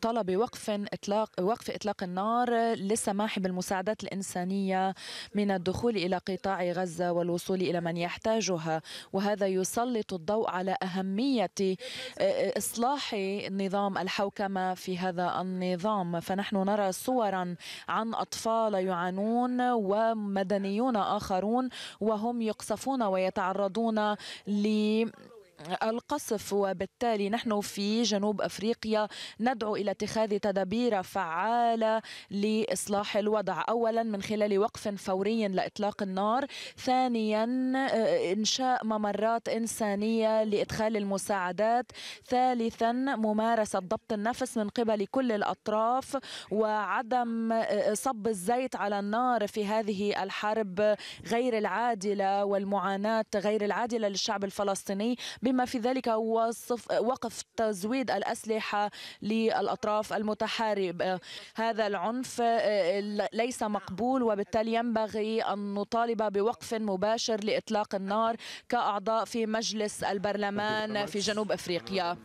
طلب وقف اطلاق وقف اطلاق النار للسماح بالمساعدات الانسانيه من الدخول الى قطاع غزه والوصول الى من يحتاجها وهذا يسلط الضوء على اهميه آه، آه، اصلاح نظام الحوكمه في هذا النظام فنحن نرى صورا عن اطفال يعانون ومدنيون اخرون وهم يقصفون ويتعرضون ل القصف وبالتالي نحن في جنوب افريقيا ندعو الى اتخاذ تدابير فعاله لاصلاح الوضع، اولا من خلال وقف فوري لاطلاق النار، ثانيا آه، انشاء ممرات انسانيه لادخال المساعدات، ثالثا ممارسه ضبط النفس من قبل كل الاطراف وعدم آه، صب الزيت على النار في هذه الحرب غير العادله والمعاناه غير العادله للشعب الفلسطيني بما بما في ذلك وصف وقف تزويد الأسلحة للأطراف المتحاربة هذا العنف آه، ليس مقبول وبالتالي ينبغي أن نطالب بوقف مباشر لإطلاق النار كأعضاء في مجلس البرلمان في جنوب أفريقيا